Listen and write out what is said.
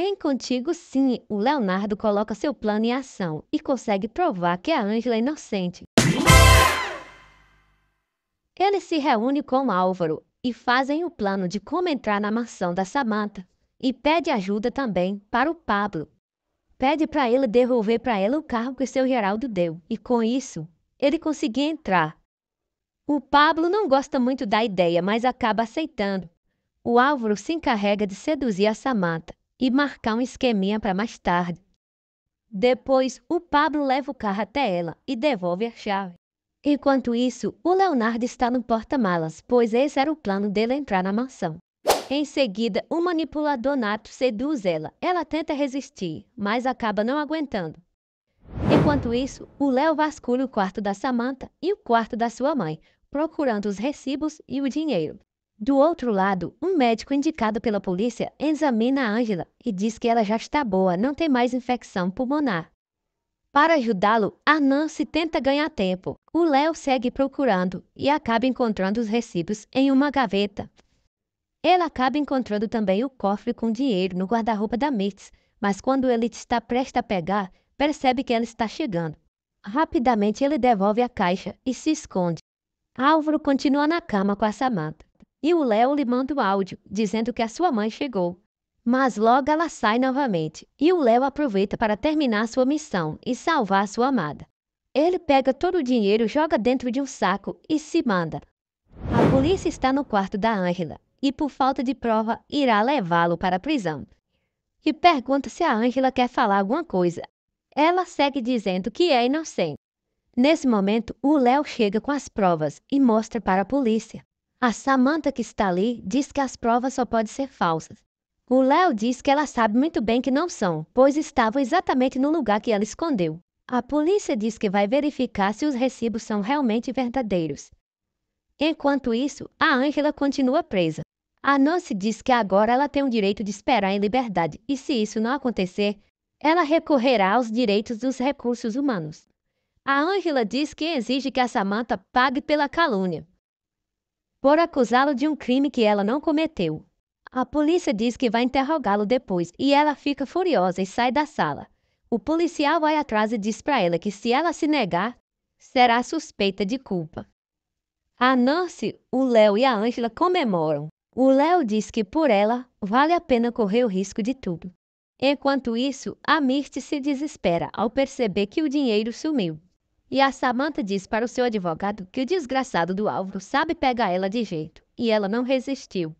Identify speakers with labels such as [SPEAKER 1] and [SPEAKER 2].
[SPEAKER 1] Em Contigo Sim, o Leonardo coloca seu plano em ação e consegue provar que a Ângela é inocente. Ele se reúne com Álvaro e fazem o plano de como entrar na mansão da Samantha e pede ajuda também para o Pablo. Pede para ele devolver para ela o carro que seu Geraldo deu e com isso ele conseguia entrar. O Pablo não gosta muito da ideia, mas acaba aceitando. O Álvaro se encarrega de seduzir a Samantha e marcar um esqueminha para mais tarde. Depois, o Pablo leva o carro até ela e devolve a chave. Enquanto isso, o Leonardo está no porta-malas, pois esse era o plano dele entrar na mansão. Em seguida, o manipulador nato seduz ela. Ela tenta resistir, mas acaba não aguentando. Enquanto isso, o Léo vasculha o quarto da Samantha e o quarto da sua mãe, procurando os recibos e o dinheiro. Do outro lado, um médico indicado pela polícia examina Angela e diz que ela já está boa, não tem mais infecção pulmonar. Para ajudá-lo, Arnan se tenta ganhar tempo. O Léo segue procurando e acaba encontrando os recibos em uma gaveta. Ela acaba encontrando também o cofre com dinheiro no guarda-roupa da Mitz, mas quando ele está prestes a pegar, percebe que ela está chegando. Rapidamente ele devolve a caixa e se esconde. Álvaro continua na cama com a Samantha e o Léo lhe manda o áudio dizendo que a sua mãe chegou. Mas logo ela sai novamente e o Léo aproveita para terminar sua missão e salvar sua amada. Ele pega todo o dinheiro, joga dentro de um saco e se manda. A polícia está no quarto da Ângela e, por falta de prova, irá levá-lo para a prisão. E pergunta se a Ângela quer falar alguma coisa. Ela segue dizendo que é inocente. Nesse momento, o Léo chega com as provas e mostra para a polícia. A Samantha que está ali diz que as provas só podem ser falsas. O Léo diz que ela sabe muito bem que não são, pois estavam exatamente no lugar que ela escondeu. A polícia diz que vai verificar se os recibos são realmente verdadeiros. Enquanto isso, a Ângela continua presa. A Nancy diz que agora ela tem o direito de esperar em liberdade e, se isso não acontecer, ela recorrerá aos direitos dos recursos humanos. A Ângela diz que exige que a Samantha pague pela calúnia por acusá-lo de um crime que ela não cometeu. A polícia diz que vai interrogá-lo depois e ela fica furiosa e sai da sala. O policial vai atrás e diz para ela que se ela se negar, será suspeita de culpa. A Nancy, o Léo e a Ângela comemoram. O Léo diz que por ela vale a pena correr o risco de tudo. Enquanto isso, a Mirth se desespera ao perceber que o dinheiro sumiu. E a Samantha diz para o seu advogado que o desgraçado do Álvaro sabe pegar ela de jeito, e ela não resistiu.